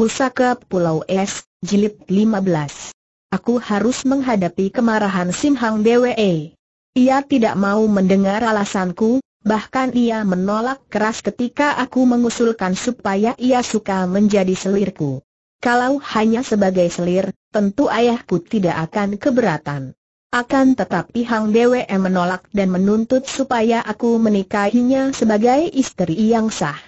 Pusaka Pulau Es, Jilid 15. Aku harus menghadapi kemarahan Sim Hang Dwe. Ia tidak mau mendengar alasanku, bahkan ia menolak keras ketika aku mengusulkan supaya ia suka menjadi selirku. Kalau hanya sebagai selir, tentu ayahku tidak akan keberatan. Akan tetapi Hang Dewe menolak dan menuntut supaya aku menikahinya sebagai istri yang sah.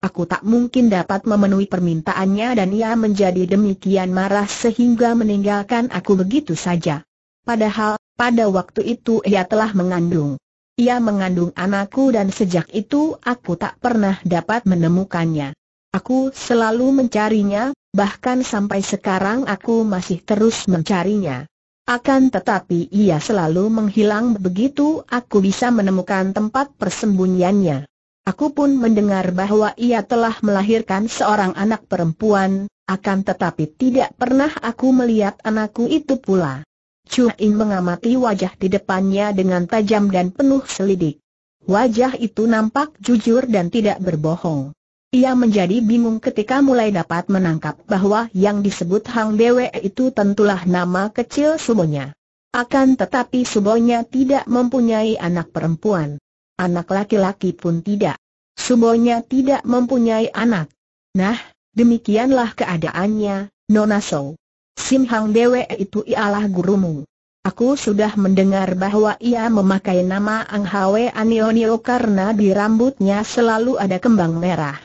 Aku tak mungkin dapat memenuhi permintaannya dan ia menjadi demikian marah sehingga meninggalkan aku begitu saja. Padahal, pada waktu itu ia telah mengandung. Ia mengandung anakku dan sejak itu aku tak pernah dapat menemukannya. Aku selalu mencarinya, bahkan sampai sekarang aku masih terus mencarinya. Akan tetapi ia selalu menghilang begitu aku bisa menemukan tempat persembunyiannya. Aku pun mendengar bahwa ia telah melahirkan seorang anak perempuan, akan tetapi tidak pernah aku melihat anakku itu pula. Chu In mengamati wajah di depannya dengan tajam dan penuh selidik. Wajah itu nampak jujur dan tidak berbohong. Ia menjadi bingung ketika mulai dapat menangkap bahwa yang disebut Hang Dewe itu tentulah nama kecil subonya. Akan tetapi subonya tidak mempunyai anak perempuan. Anak laki-laki pun tidak. semuanya tidak mempunyai anak. Nah, demikianlah keadaannya, Nona So. Sim Hang Dewe itu ialah gurumu. Aku sudah mendengar bahwa ia memakai nama Ang Hwe Anionio karena di rambutnya selalu ada kembang merah.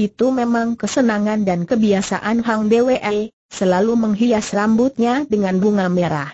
Itu memang kesenangan dan kebiasaan Hang Dewe, eh, selalu menghias rambutnya dengan bunga merah.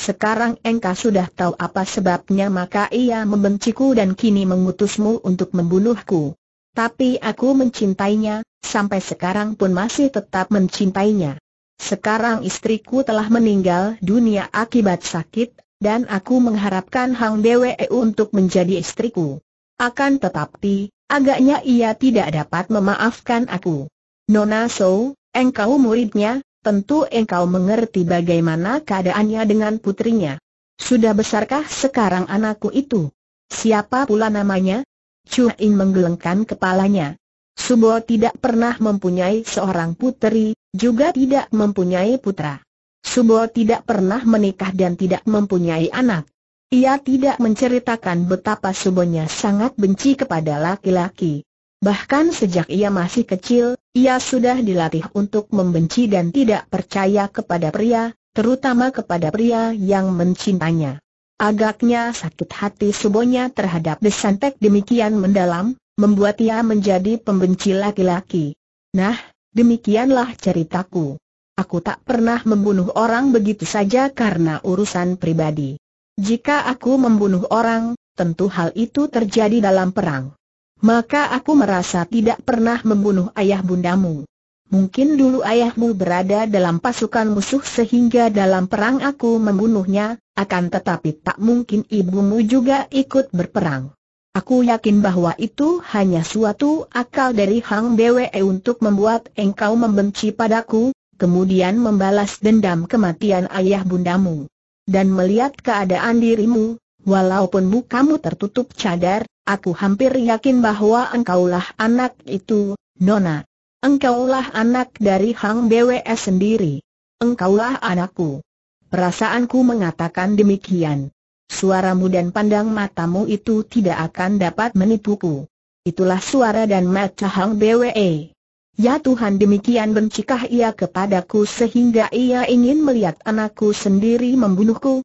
Sekarang engkau sudah tahu apa sebabnya maka ia membenciku dan kini mengutusmu untuk membunuhku. Tapi aku mencintainya, sampai sekarang pun masih tetap mencintainya. Sekarang istriku telah meninggal dunia akibat sakit, dan aku mengharapkan Hang Dewe e untuk menjadi istriku. Akan tetapi, agaknya ia tidak dapat memaafkan aku. Nona So, engkau muridnya, tentu engkau mengerti bagaimana keadaannya dengan putrinya. Sudah besarkah sekarang anakku itu? Siapa pula namanya? Chu In menggelengkan kepalanya. Subo tidak pernah mempunyai seorang putri, juga tidak mempunyai putra. Subo tidak pernah menikah dan tidak mempunyai anak. Ia tidak menceritakan betapa Subonya sangat benci kepada laki-laki. Bahkan sejak ia masih kecil, ia sudah dilatih untuk membenci dan tidak percaya kepada pria, terutama kepada pria yang mencintanya. Agaknya sakit hati subonya terhadap desantek demikian mendalam, membuat ia menjadi pembenci laki-laki. Nah, demikianlah ceritaku. Aku tak pernah membunuh orang begitu saja karena urusan pribadi. Jika aku membunuh orang, tentu hal itu terjadi dalam perang maka aku merasa tidak pernah membunuh ayah bundamu. Mungkin dulu ayahmu berada dalam pasukan musuh sehingga dalam perang aku membunuhnya, akan tetapi tak mungkin ibumu juga ikut berperang. Aku yakin bahwa itu hanya suatu akal dari Hang Bwe untuk membuat engkau membenci padaku, kemudian membalas dendam kematian ayah bundamu. Dan melihat keadaan dirimu, Walaupun mukamu tertutup cadar, aku hampir yakin bahwa engkaulah anak itu, Nona. Engkaulah anak dari Hang BWS sendiri. Engkaulah anakku. Perasaanku mengatakan demikian. Suaramu dan pandang matamu itu tidak akan dapat menipuku. Itulah suara dan mata Hang BWE. Ya Tuhan demikian bencikah ia kepadaku sehingga ia ingin melihat anakku sendiri membunuhku?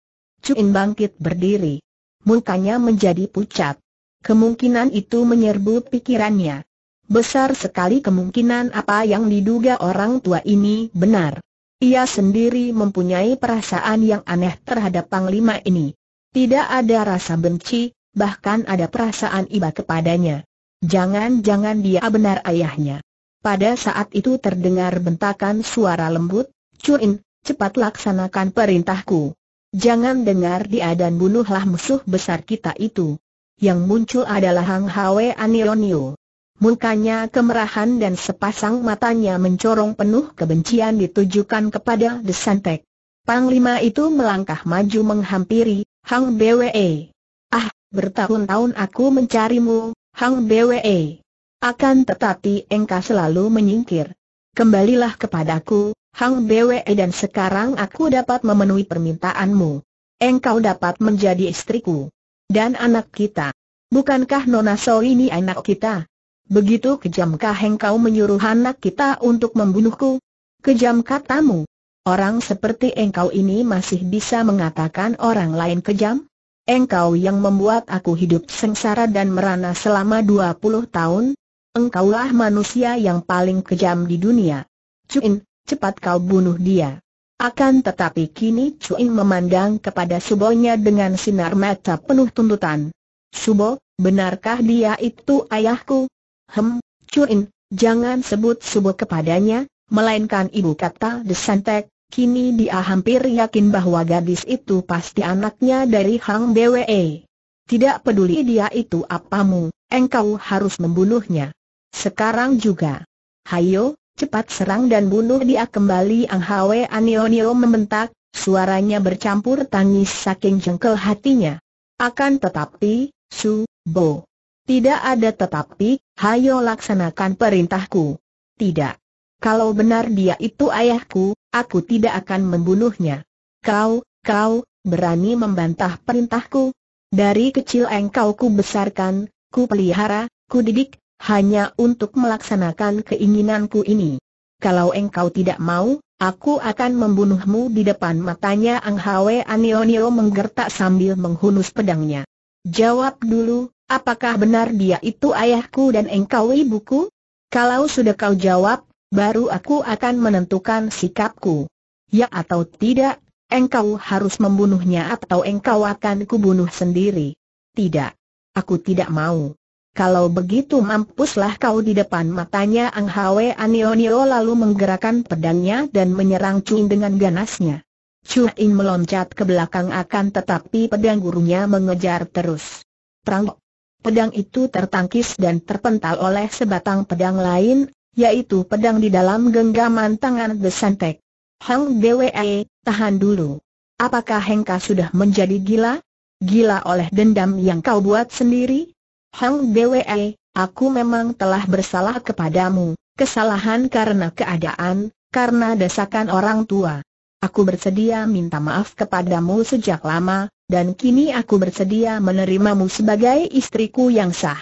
Cuin bangkit berdiri. Mukanya menjadi pucat. Kemungkinan itu menyerbu pikirannya. Besar sekali kemungkinan apa yang diduga orang tua ini benar. Ia sendiri mempunyai perasaan yang aneh terhadap Panglima ini. Tidak ada rasa benci, bahkan ada perasaan iba kepadanya. Jangan-jangan dia benar ayahnya. Pada saat itu terdengar bentakan suara lembut, Cuin, cepat laksanakan perintahku. Jangan dengar dia dan bunuhlah musuh besar kita itu. Yang muncul adalah Hang Hwe Anionio. Mukanya kemerahan dan sepasang matanya mencorong penuh kebencian ditujukan kepada Desantek. Panglima itu melangkah maju menghampiri, Hang Bwe. Ah, bertahun-tahun aku mencarimu, Hang Bwe. Akan tetapi engkau selalu menyingkir. Kembalilah kepadaku, Hang Bwe dan sekarang aku dapat memenuhi permintaanmu. Engkau dapat menjadi istriku. Dan anak kita. Bukankah Nona So ini anak kita? Begitu kejamkah engkau menyuruh anak kita untuk membunuhku? Kejam katamu. Orang seperti engkau ini masih bisa mengatakan orang lain kejam? Engkau yang membuat aku hidup sengsara dan merana selama 20 tahun? Engkaulah manusia yang paling kejam di dunia. Cuin, cepat kau bunuh dia. Akan tetapi kini Cuin memandang kepada Subonya dengan sinar mata penuh tuntutan. Subo, benarkah dia itu ayahku? Hem, Cuin, jangan sebut Subo kepadanya, melainkan ibu kata Desantek, kini dia hampir yakin bahwa gadis itu pasti anaknya dari Hang Bwe. Tidak peduli dia itu apamu, engkau harus membunuhnya. Sekarang juga. Hayo, Cepat serang dan bunuh dia kembali Ang Hwe Anionio membentak, suaranya bercampur tangis saking jengkel hatinya. Akan tetapi, Su, Bo. Tidak ada tetapi, hayo laksanakan perintahku. Tidak. Kalau benar dia itu ayahku, aku tidak akan membunuhnya. Kau, kau, berani membantah perintahku? Dari kecil engkau ku besarkan, ku pelihara, ku didik, hanya untuk melaksanakan keinginanku ini. Kalau engkau tidak mau, aku akan membunuhmu di depan matanya Ang Hwe Anionio menggertak sambil menghunus pedangnya. Jawab dulu, apakah benar dia itu ayahku dan engkau ibuku? Kalau sudah kau jawab, baru aku akan menentukan sikapku. Ya atau tidak, engkau harus membunuhnya atau engkau akan kubunuh sendiri. Tidak. Aku tidak mau. Kalau begitu mampuslah kau di depan matanya Ang Hwe Anionio lalu menggerakkan pedangnya dan menyerang Cun dengan ganasnya. Cuin meloncat ke belakang akan tetapi pedang gurunya mengejar terus. Prang. Pedang itu tertangkis dan terpental oleh sebatang pedang lain, yaitu pedang di dalam genggaman tangan Besantek. Hang Dwe, eh, tahan dulu. Apakah Hengka sudah menjadi gila? Gila oleh dendam yang kau buat sendiri? Hang Bwe, eh, aku memang telah bersalah kepadamu, kesalahan karena keadaan, karena desakan orang tua. Aku bersedia minta maaf kepadamu sejak lama, dan kini aku bersedia menerimamu sebagai istriku yang sah.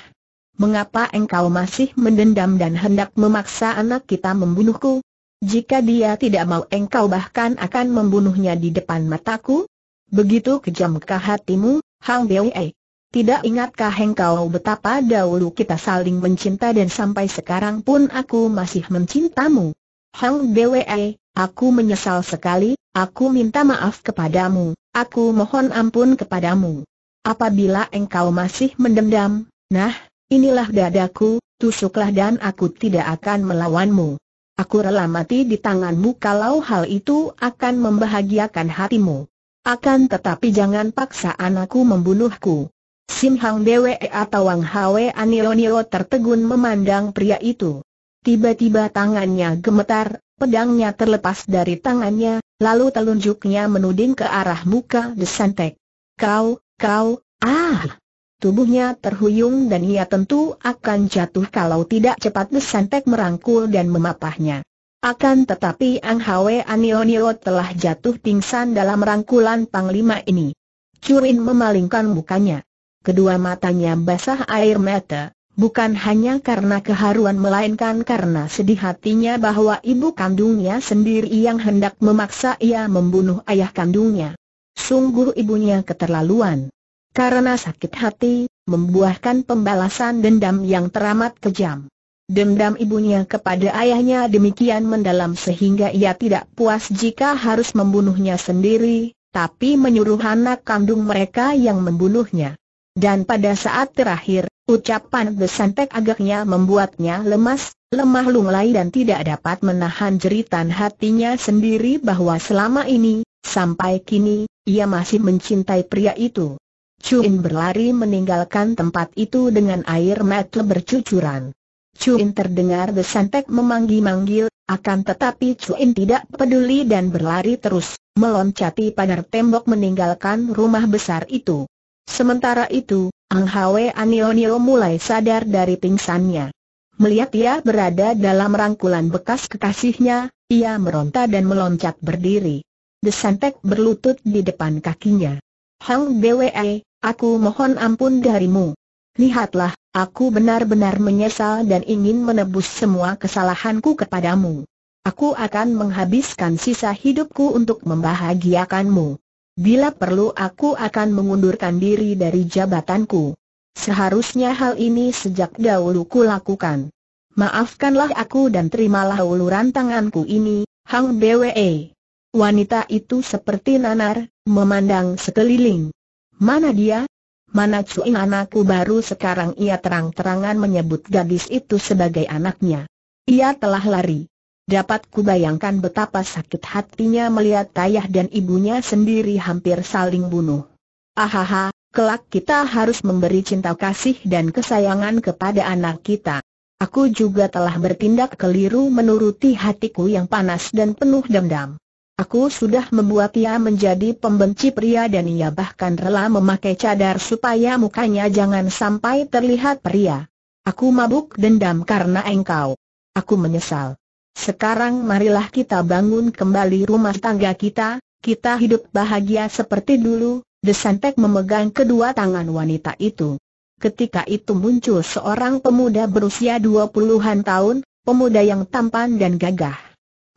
Mengapa engkau masih mendendam dan hendak memaksa anak kita membunuhku? Jika dia tidak mau engkau bahkan akan membunuhnya di depan mataku? Begitu kejamkah hatimu, Hang Bwe? Tidak ingatkah engkau betapa dahulu kita saling mencinta dan sampai sekarang pun aku masih mencintamu? Hang Bwe, aku menyesal sekali, aku minta maaf kepadamu, aku mohon ampun kepadamu. Apabila engkau masih mendendam, nah, inilah dadaku, tusuklah dan aku tidak akan melawanmu. Aku rela mati di tanganmu kalau hal itu akan membahagiakan hatimu. Akan tetapi jangan paksa anakku membunuhku. Sim Hang Bwe atau Wang Hwe Anionio tertegun memandang pria itu. Tiba-tiba tangannya gemetar, pedangnya terlepas dari tangannya, lalu telunjuknya menuding ke arah muka Desantek. Kau, kau, ah! Tubuhnya terhuyung dan ia tentu akan jatuh kalau tidak cepat Desantek merangkul dan memapahnya. Akan tetapi Ang Hwe Anionio telah jatuh pingsan dalam rangkulan panglima ini. Curin memalingkan mukanya kedua matanya basah air mata, bukan hanya karena keharuan melainkan karena sedih hatinya bahwa ibu kandungnya sendiri yang hendak memaksa ia membunuh ayah kandungnya. Sungguh ibunya keterlaluan. Karena sakit hati, membuahkan pembalasan dendam yang teramat kejam. Dendam ibunya kepada ayahnya demikian mendalam sehingga ia tidak puas jika harus membunuhnya sendiri, tapi menyuruh anak kandung mereka yang membunuhnya dan pada saat terakhir, ucapan besantek agaknya membuatnya lemas, lemah lunglai dan tidak dapat menahan jeritan hatinya sendiri bahwa selama ini, sampai kini, ia masih mencintai pria itu. Chuin berlari meninggalkan tempat itu dengan air mata bercucuran. Chuin terdengar besantek memanggil-manggil, akan tetapi Chuin tidak peduli dan berlari terus, meloncati pagar tembok meninggalkan rumah besar itu. Sementara itu, Ang Hwe Anionio mulai sadar dari pingsannya. Melihat ia berada dalam rangkulan bekas kekasihnya, ia meronta dan meloncat berdiri. Desantek berlutut di depan kakinya. Hang Bwe, aku mohon ampun darimu. Lihatlah, aku benar-benar menyesal dan ingin menebus semua kesalahanku kepadamu. Aku akan menghabiskan sisa hidupku untuk membahagiakanmu. Bila perlu aku akan mengundurkan diri dari jabatanku. Seharusnya hal ini sejak dahulu lakukan. Maafkanlah aku dan terimalah uluran tanganku ini, Hang Bwe. Wanita itu seperti nanar, memandang sekeliling. Mana dia? Mana cuing anakku baru sekarang ia terang-terangan menyebut gadis itu sebagai anaknya. Ia telah lari. Dapat kubayangkan betapa sakit hatinya melihat ayah dan ibunya sendiri hampir saling bunuh. Ahaha, kelak kita harus memberi cinta kasih dan kesayangan kepada anak kita. Aku juga telah bertindak keliru menuruti hatiku yang panas dan penuh dendam. Aku sudah membuat ia menjadi pembenci pria dan ia bahkan rela memakai cadar supaya mukanya jangan sampai terlihat pria. Aku mabuk dendam karena engkau. Aku menyesal. Sekarang marilah kita bangun kembali rumah tangga kita, kita hidup bahagia seperti dulu, Desantek memegang kedua tangan wanita itu. Ketika itu muncul seorang pemuda berusia dua puluhan tahun, pemuda yang tampan dan gagah.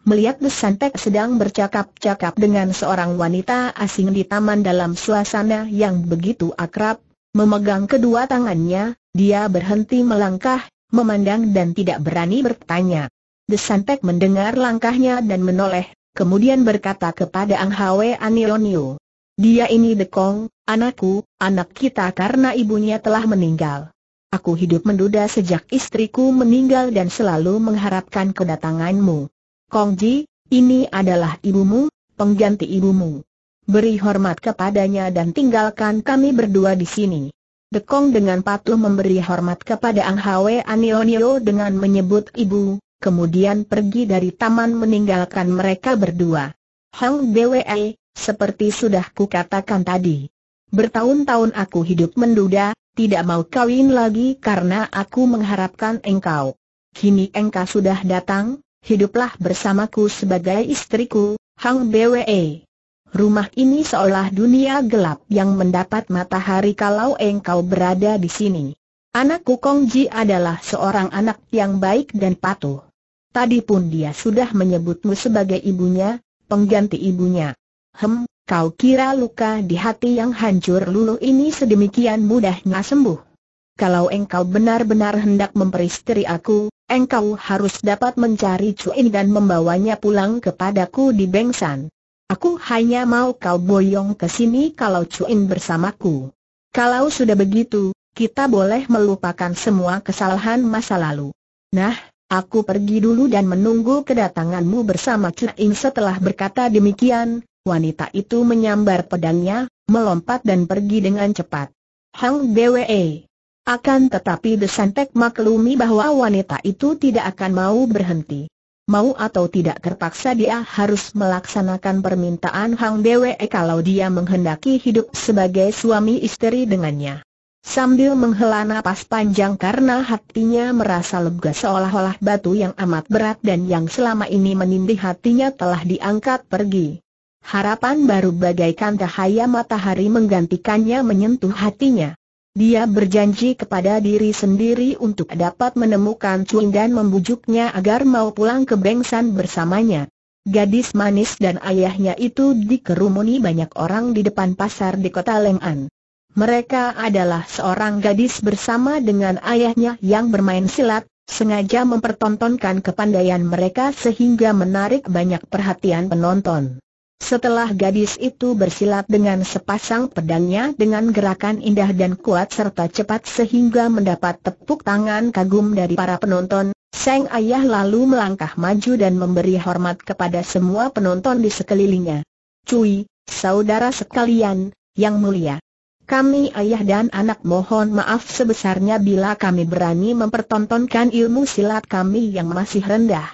Melihat Desantek sedang bercakap-cakap dengan seorang wanita asing di taman dalam suasana yang begitu akrab, memegang kedua tangannya, dia berhenti melangkah, memandang dan tidak berani bertanya. Desanpek mendengar langkahnya dan menoleh, kemudian berkata kepada Ang Hwe Anionio. Dia ini Dekong, anakku, anak kita karena ibunya telah meninggal. Aku hidup menduda sejak istriku meninggal dan selalu mengharapkan kedatanganmu. Kongji, ini adalah ibumu, pengganti ibumu. Beri hormat kepadanya dan tinggalkan kami berdua di sini. Dekong dengan patuh memberi hormat kepada Ang Hwe Anionio dengan menyebut ibu, kemudian pergi dari taman meninggalkan mereka berdua. Hang Bwe, seperti sudah kukatakan tadi. Bertahun-tahun aku hidup menduda, tidak mau kawin lagi karena aku mengharapkan engkau. Kini engkau sudah datang, hiduplah bersamaku sebagai istriku, Hang Bwe. Rumah ini seolah dunia gelap yang mendapat matahari kalau engkau berada di sini. Anak Kukong Ji adalah seorang anak yang baik dan patuh. Tadi pun dia sudah menyebutmu sebagai ibunya, pengganti ibunya. Hem, kau kira luka di hati yang hancur luluh ini sedemikian mudahnya sembuh? Kalau engkau benar-benar hendak memperistri aku, engkau harus dapat mencari Cuin dan membawanya pulang kepadaku di Bengsan. Aku hanya mau kau boyong ke sini kalau Cuin bersamaku. Kalau sudah begitu, kita boleh melupakan semua kesalahan masa lalu. Nah, aku pergi dulu dan menunggu kedatanganmu bersama Cuin setelah berkata demikian, wanita itu menyambar pedangnya, melompat dan pergi dengan cepat. Hang Bwe. Akan tetapi Desantek maklumi bahwa wanita itu tidak akan mau berhenti. Mau atau tidak terpaksa dia harus melaksanakan permintaan Hang Dewe kalau dia menghendaki hidup sebagai suami istri dengannya sambil menghela napas panjang karena hatinya merasa lega seolah-olah batu yang amat berat dan yang selama ini menindih hatinya telah diangkat pergi. Harapan baru bagaikan cahaya matahari menggantikannya menyentuh hatinya. Dia berjanji kepada diri sendiri untuk dapat menemukan Cuing dan membujuknya agar mau pulang ke Bengsan bersamanya. Gadis manis dan ayahnya itu dikerumuni banyak orang di depan pasar di kota Leng'an. Mereka adalah seorang gadis bersama dengan ayahnya yang bermain silat, sengaja mempertontonkan kepandaian mereka sehingga menarik banyak perhatian penonton. Setelah gadis itu bersilat dengan sepasang pedangnya dengan gerakan indah dan kuat serta cepat sehingga mendapat tepuk tangan kagum dari para penonton, Seng Ayah lalu melangkah maju dan memberi hormat kepada semua penonton di sekelilingnya. Cui, saudara sekalian, yang mulia. Kami ayah dan anak mohon maaf sebesarnya bila kami berani mempertontonkan ilmu silat kami yang masih rendah.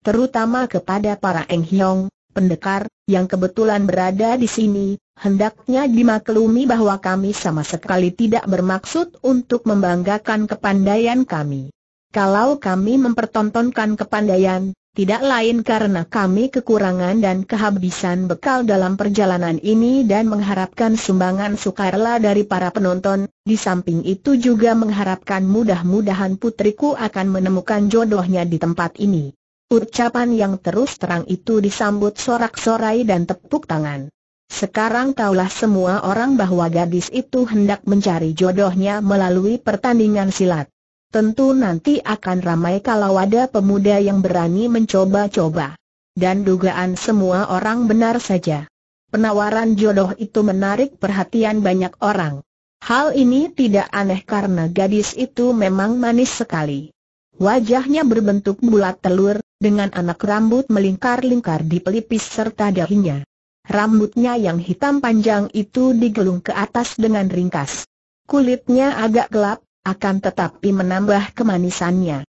Terutama kepada para Eng Hiong, pendekar, yang kebetulan berada di sini, hendaknya dimaklumi bahwa kami sama sekali tidak bermaksud untuk membanggakan kepandaian kami. Kalau kami mempertontonkan kepandaian, tidak lain karena kami kekurangan dan kehabisan bekal dalam perjalanan ini dan mengharapkan sumbangan sukarela dari para penonton, di samping itu juga mengharapkan mudah-mudahan putriku akan menemukan jodohnya di tempat ini. Ucapan yang terus terang itu disambut sorak-sorai dan tepuk tangan. Sekarang taulah semua orang bahwa gadis itu hendak mencari jodohnya melalui pertandingan silat. Tentu nanti akan ramai kalau ada pemuda yang berani mencoba-coba. Dan dugaan semua orang benar saja. Penawaran jodoh itu menarik perhatian banyak orang. Hal ini tidak aneh karena gadis itu memang manis sekali. Wajahnya berbentuk bulat telur, dengan anak rambut melingkar-lingkar di pelipis serta dahinya. Rambutnya yang hitam panjang itu digelung ke atas dengan ringkas. Kulitnya agak gelap, akan tetapi menambah kemanisannya.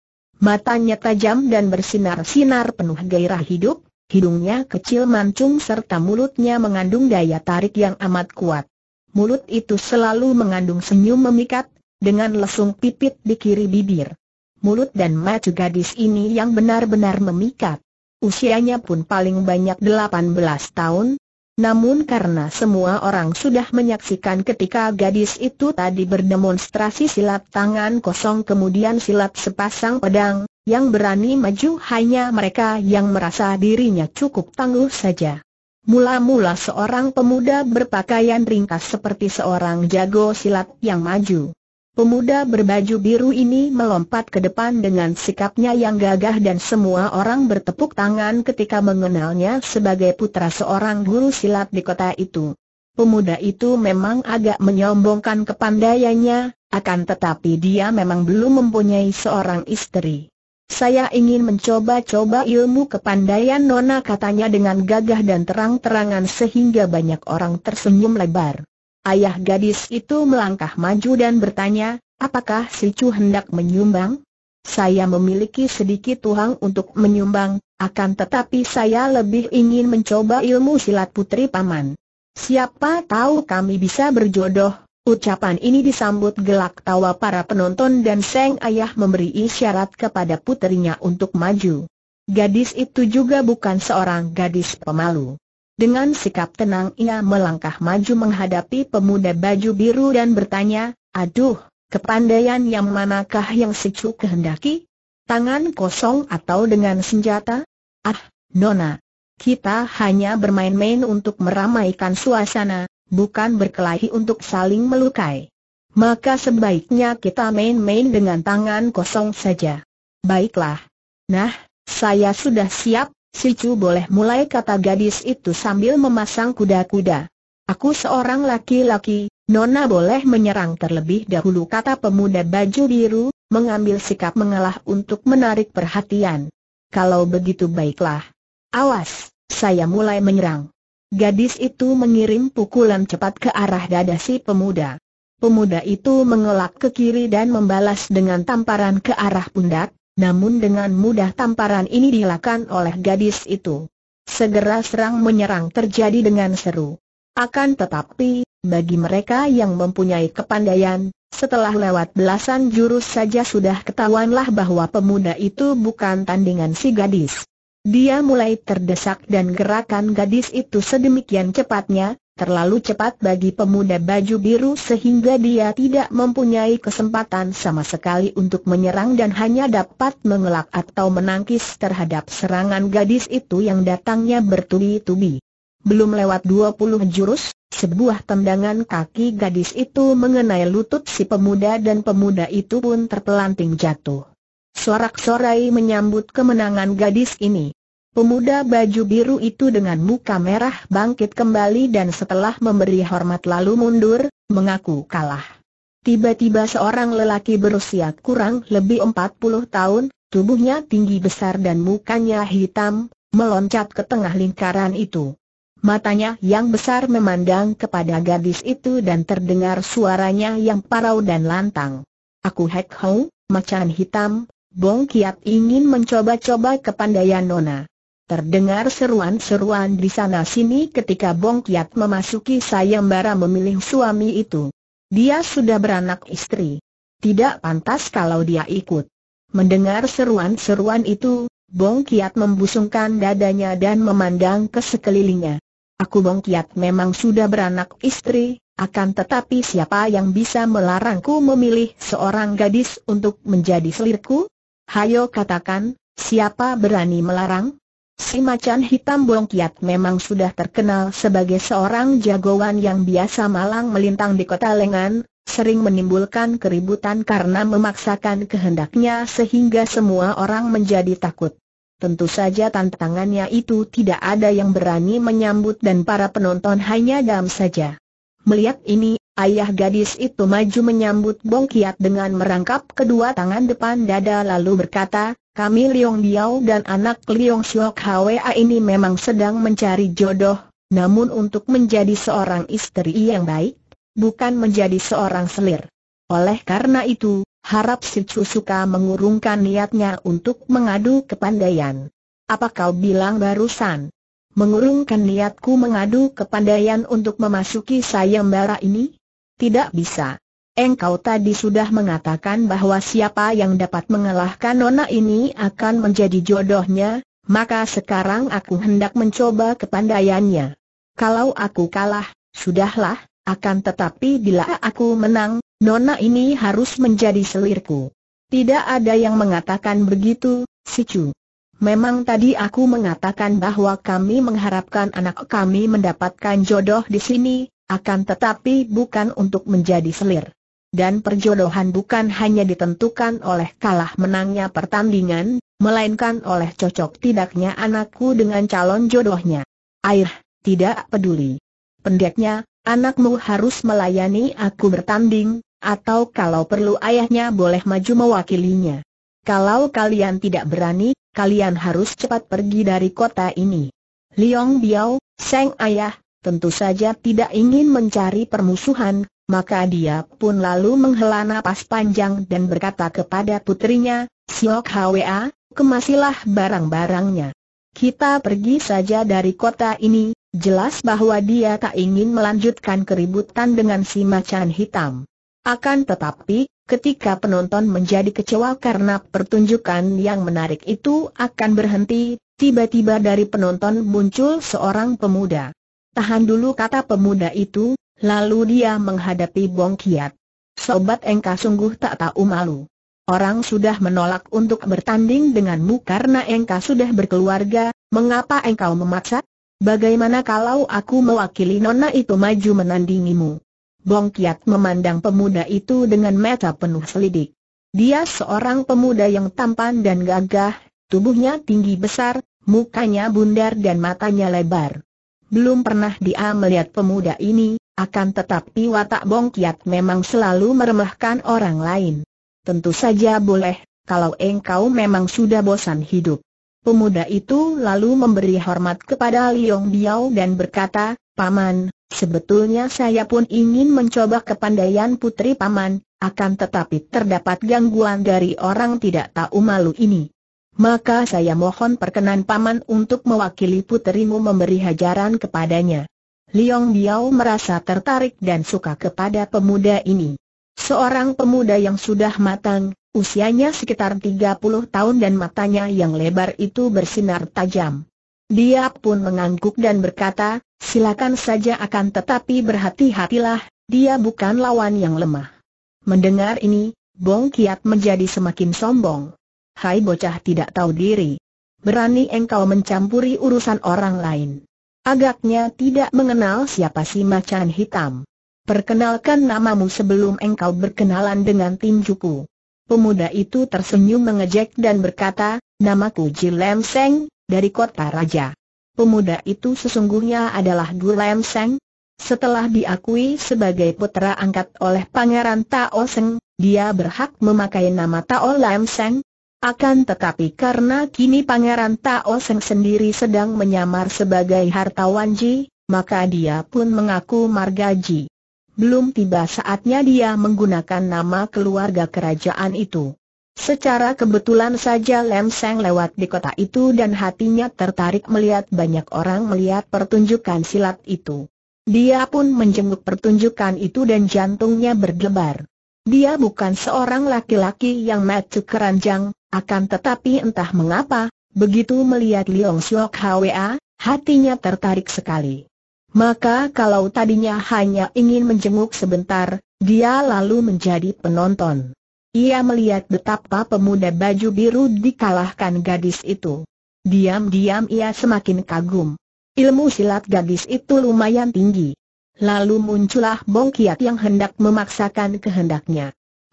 Matanya tajam dan bersinar-sinar penuh gairah hidup, hidungnya kecil mancung serta mulutnya mengandung daya tarik yang amat kuat. Mulut itu selalu mengandung senyum memikat, dengan lesung pipit di kiri bibir. Mulut dan mata gadis ini yang benar-benar memikat. Usianya pun paling banyak 18 tahun, namun karena semua orang sudah menyaksikan ketika gadis itu tadi berdemonstrasi silat tangan kosong kemudian silat sepasang pedang, yang berani maju hanya mereka yang merasa dirinya cukup tangguh saja. Mula-mula seorang pemuda berpakaian ringkas seperti seorang jago silat yang maju. Pemuda berbaju biru ini melompat ke depan dengan sikapnya yang gagah dan semua orang bertepuk tangan ketika mengenalnya sebagai putra seorang guru silat di kota itu. Pemuda itu memang agak menyombongkan kepandaiannya, akan tetapi dia memang belum mempunyai seorang istri. Saya ingin mencoba-coba ilmu kepandaian Nona katanya dengan gagah dan terang-terangan sehingga banyak orang tersenyum lebar. Ayah gadis itu melangkah maju dan bertanya, apakah si Chu hendak menyumbang? Saya memiliki sedikit uang untuk menyumbang, akan tetapi saya lebih ingin mencoba ilmu silat putri paman. Siapa tahu kami bisa berjodoh, ucapan ini disambut gelak tawa para penonton dan Seng Ayah memberi isyarat kepada putrinya untuk maju. Gadis itu juga bukan seorang gadis pemalu. Dengan sikap tenang ia melangkah maju menghadapi pemuda baju biru dan bertanya, Aduh, kepandaian yang manakah yang secu kehendaki? Tangan kosong atau dengan senjata? Ah, Nona, kita hanya bermain-main untuk meramaikan suasana, bukan berkelahi untuk saling melukai. Maka sebaiknya kita main-main dengan tangan kosong saja. Baiklah. Nah, saya sudah siap, Si Chu boleh mulai kata gadis itu sambil memasang kuda-kuda. Aku seorang laki-laki, Nona boleh menyerang terlebih dahulu kata pemuda baju biru, mengambil sikap mengalah untuk menarik perhatian. Kalau begitu baiklah. Awas, saya mulai menyerang. Gadis itu mengirim pukulan cepat ke arah dada si pemuda. Pemuda itu mengelak ke kiri dan membalas dengan tamparan ke arah pundak, namun dengan mudah tamparan ini dilakukan oleh gadis itu. Segera serang menyerang terjadi dengan seru. Akan tetapi, bagi mereka yang mempunyai kepandaian, setelah lewat belasan jurus saja sudah ketahuanlah bahwa pemuda itu bukan tandingan si gadis. Dia mulai terdesak dan gerakan gadis itu sedemikian cepatnya, terlalu cepat bagi pemuda baju biru sehingga dia tidak mempunyai kesempatan sama sekali untuk menyerang dan hanya dapat mengelak atau menangkis terhadap serangan gadis itu yang datangnya bertubi-tubi. Belum lewat 20 jurus, sebuah tendangan kaki gadis itu mengenai lutut si pemuda dan pemuda itu pun terpelanting jatuh. Sorak-sorai menyambut kemenangan gadis ini. Pemuda baju biru itu dengan muka merah bangkit kembali dan setelah memberi hormat lalu mundur, mengaku kalah. Tiba-tiba seorang lelaki berusia kurang lebih 40 tahun, tubuhnya tinggi besar dan mukanya hitam, meloncat ke tengah lingkaran itu. Matanya yang besar memandang kepada gadis itu dan terdengar suaranya yang parau dan lantang. Aku Hek Hou, macan hitam, Bong Kiat ingin mencoba-coba kepandaian Nona. Terdengar seruan-seruan di sana-sini ketika Bong Kiat memasuki sayembara memilih suami itu. Dia sudah beranak istri. Tidak pantas kalau dia ikut. Mendengar seruan-seruan itu, Bong Kiat membusungkan dadanya dan memandang ke sekelilingnya. Aku Bong Kiat memang sudah beranak istri, akan tetapi siapa yang bisa melarangku memilih seorang gadis untuk menjadi selirku? Hayo katakan, siapa berani melarang? Si macan hitam Bongkiat memang sudah terkenal sebagai seorang jagoan yang biasa malang melintang di kota Lengan, sering menimbulkan keributan karena memaksakan kehendaknya sehingga semua orang menjadi takut. Tentu saja tantangannya itu tidak ada yang berani menyambut dan para penonton hanya diam saja. Melihat ini, ayah gadis itu maju menyambut Bongkiat dengan merangkap kedua tangan depan dada lalu berkata, kami Liong Biao dan anak Liong Siok Hwa ini memang sedang mencari jodoh, namun untuk menjadi seorang istri yang baik, bukan menjadi seorang selir. Oleh karena itu, harap si suka mengurungkan niatnya untuk mengadu kepandaian. Apa kau bilang barusan? Mengurungkan niatku mengadu kepandaian untuk memasuki sayembara ini? Tidak bisa. Engkau tadi sudah mengatakan bahwa siapa yang dapat mengalahkan nona ini akan menjadi jodohnya, maka sekarang aku hendak mencoba kepandaiannya. Kalau aku kalah, sudahlah, akan tetapi bila aku menang, nona ini harus menjadi selirku. Tidak ada yang mengatakan begitu, Sicu. Memang tadi aku mengatakan bahwa kami mengharapkan anak kami mendapatkan jodoh di sini, akan tetapi bukan untuk menjadi selir dan perjodohan bukan hanya ditentukan oleh kalah menangnya pertandingan, melainkan oleh cocok tidaknya anakku dengan calon jodohnya. Air, tidak peduli. Pendeknya, anakmu harus melayani aku bertanding, atau kalau perlu ayahnya boleh maju mewakilinya. Kalau kalian tidak berani, kalian harus cepat pergi dari kota ini. Liong Biao, Seng Ayah, tentu saja tidak ingin mencari permusuhan, maka dia pun lalu menghela nafas panjang dan berkata kepada putrinya, Siok Hwa, kemasilah barang-barangnya. Kita pergi saja dari kota ini, jelas bahwa dia tak ingin melanjutkan keributan dengan si macan hitam. Akan tetapi, ketika penonton menjadi kecewa karena pertunjukan yang menarik itu akan berhenti, tiba-tiba dari penonton muncul seorang pemuda. Tahan dulu kata pemuda itu, Lalu dia menghadapi Bong Kiat. Sobat Engka sungguh tak tahu malu. Orang sudah menolak untuk bertanding denganmu karena Engka sudah berkeluarga, mengapa engkau memaksa? Bagaimana kalau aku mewakili nona itu maju menandingimu? Bong Kiat memandang pemuda itu dengan mata penuh selidik. Dia seorang pemuda yang tampan dan gagah, tubuhnya tinggi besar, mukanya bundar dan matanya lebar. Belum pernah dia melihat pemuda ini, akan tetapi watak Bongkiat memang selalu meremehkan orang lain. Tentu saja boleh, kalau engkau memang sudah bosan hidup. Pemuda itu lalu memberi hormat kepada Liong Biao dan berkata, Paman, sebetulnya saya pun ingin mencoba kepandaian putri Paman, akan tetapi terdapat gangguan dari orang tidak tahu malu ini. Maka saya mohon perkenan Paman untuk mewakili putrimu memberi hajaran kepadanya. Liong Biao merasa tertarik dan suka kepada pemuda ini. Seorang pemuda yang sudah matang, usianya sekitar 30 tahun dan matanya yang lebar itu bersinar tajam. Dia pun mengangguk dan berkata, silakan saja akan tetapi berhati-hatilah, dia bukan lawan yang lemah. Mendengar ini, Bong Kiat menjadi semakin sombong. Hai bocah tidak tahu diri. Berani engkau mencampuri urusan orang lain. Agaknya tidak mengenal siapa si macan hitam. Perkenalkan namamu sebelum engkau berkenalan dengan Juku. Pemuda itu tersenyum mengejek dan berkata, namaku Jilem Seng, dari kota raja. Pemuda itu sesungguhnya adalah Lam Seng. Setelah diakui sebagai putra angkat oleh Pangeran Tao Seng, dia berhak memakai nama Tao Lam Seng, akan tetapi karena kini Pangeran Tao Seng sendiri sedang menyamar sebagai hartawan Ji, maka dia pun mengaku marga Ji. Belum tiba saatnya dia menggunakan nama keluarga kerajaan itu. Secara kebetulan saja Lem Seng lewat di kota itu dan hatinya tertarik melihat banyak orang melihat pertunjukan silat itu. Dia pun menjenguk pertunjukan itu dan jantungnya berdebar. Dia bukan seorang laki-laki yang matu keranjang, akan tetapi entah mengapa, begitu melihat Liong Siok Hwa, hatinya tertarik sekali. Maka kalau tadinya hanya ingin menjenguk sebentar, dia lalu menjadi penonton. Ia melihat betapa pemuda baju biru dikalahkan gadis itu. Diam-diam ia semakin kagum. Ilmu silat gadis itu lumayan tinggi. Lalu muncullah Bong Kiat yang hendak memaksakan kehendaknya.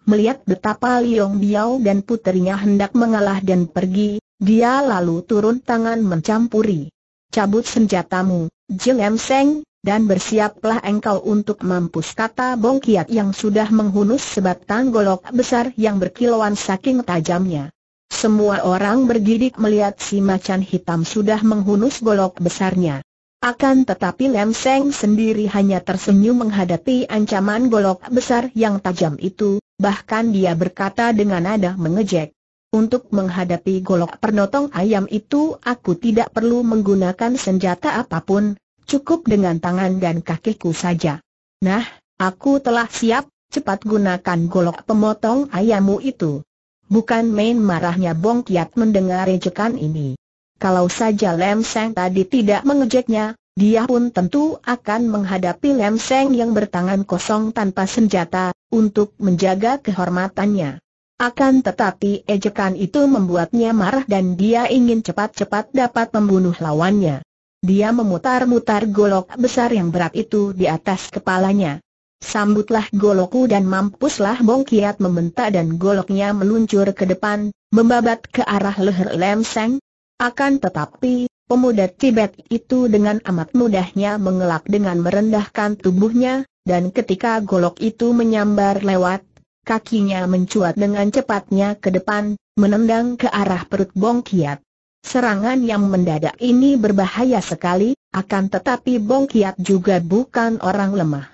Melihat betapa Liong Biao dan puterinya hendak mengalah dan pergi, dia lalu turun tangan mencampuri. Cabut senjatamu, Jeng Em Seng, dan bersiaplah engkau untuk mampus kata Bong Kiat yang sudah menghunus sebatang golok besar yang berkilauan saking tajamnya. Semua orang bergidik melihat si macan hitam sudah menghunus golok besarnya. Akan tetapi Lem Seng sendiri hanya tersenyum menghadapi ancaman golok besar yang tajam itu, bahkan dia berkata dengan nada mengejek. Untuk menghadapi golok pernotong ayam itu aku tidak perlu menggunakan senjata apapun, cukup dengan tangan dan kakiku saja. Nah, aku telah siap, cepat gunakan golok pemotong ayammu itu. Bukan main marahnya Bong Kiat mendengar ejekan ini. Kalau saja Lem Seng tadi tidak mengejeknya, dia pun tentu akan menghadapi Lem Seng yang bertangan kosong tanpa senjata, untuk menjaga kehormatannya. Akan tetapi ejekan itu membuatnya marah dan dia ingin cepat-cepat dapat membunuh lawannya. Dia memutar-mutar golok besar yang berat itu di atas kepalanya. Sambutlah goloku dan mampuslah bongkiat membentak dan goloknya meluncur ke depan, membabat ke arah leher Lem Seng, akan tetapi, pemuda Tibet itu dengan amat mudahnya mengelak dengan merendahkan tubuhnya, dan ketika golok itu menyambar lewat, kakinya mencuat dengan cepatnya ke depan, menendang ke arah perut Bong Kiat. Serangan yang mendadak ini berbahaya sekali, akan tetapi Bong Kiat juga bukan orang lemah.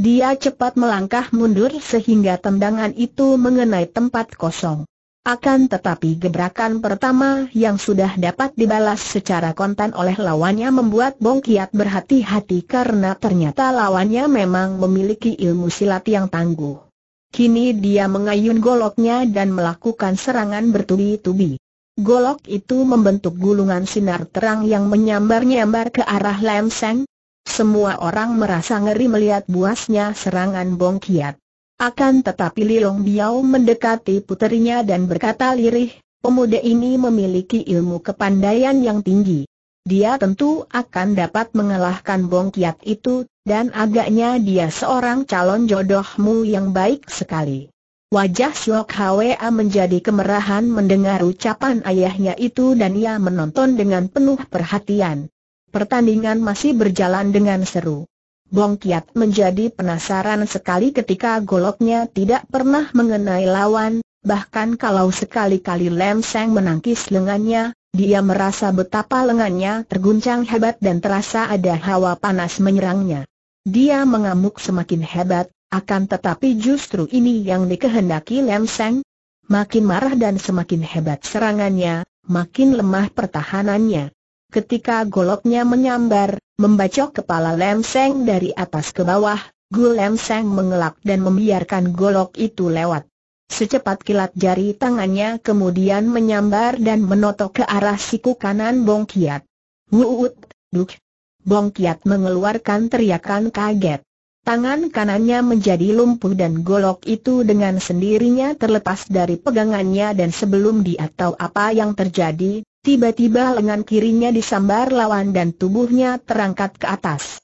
Dia cepat melangkah mundur sehingga tendangan itu mengenai tempat kosong. Akan tetapi gebrakan pertama yang sudah dapat dibalas secara kontan oleh lawannya membuat Bong Kiat berhati-hati karena ternyata lawannya memang memiliki ilmu silat yang tangguh. Kini dia mengayun goloknya dan melakukan serangan bertubi-tubi. Golok itu membentuk gulungan sinar terang yang menyambar-nyambar ke arah Lam Seng. Semua orang merasa ngeri melihat buasnya serangan Bong Kiat. Akan tetapi Liong Biao mendekati puterinya dan berkata lirih, pemuda ini memiliki ilmu kepandaian yang tinggi. Dia tentu akan dapat mengalahkan Bong Kiat itu, dan agaknya dia seorang calon jodohmu yang baik sekali. Wajah Siok Hwa menjadi kemerahan mendengar ucapan ayahnya itu dan ia menonton dengan penuh perhatian. Pertandingan masih berjalan dengan seru. Bong Kiat menjadi penasaran sekali ketika goloknya tidak pernah mengenai lawan, bahkan kalau sekali-kali Lem Seng menangkis lengannya, dia merasa betapa lengannya terguncang hebat dan terasa ada hawa panas menyerangnya. Dia mengamuk semakin hebat, akan tetapi justru ini yang dikehendaki Lem Seng. Makin marah dan semakin hebat serangannya, makin lemah pertahanannya. Ketika goloknya menyambar, membacok kepala lemseng dari atas ke bawah, Gu lemseng Seng mengelak dan membiarkan golok itu lewat. Secepat kilat jari tangannya kemudian menyambar dan menotok ke arah siku kanan Bong Kiat. Wuut, duk. Bong Kiat mengeluarkan teriakan kaget. Tangan kanannya menjadi lumpuh dan golok itu dengan sendirinya terlepas dari pegangannya dan sebelum dia tahu apa yang terjadi, Tiba-tiba lengan kirinya disambar lawan dan tubuhnya terangkat ke atas.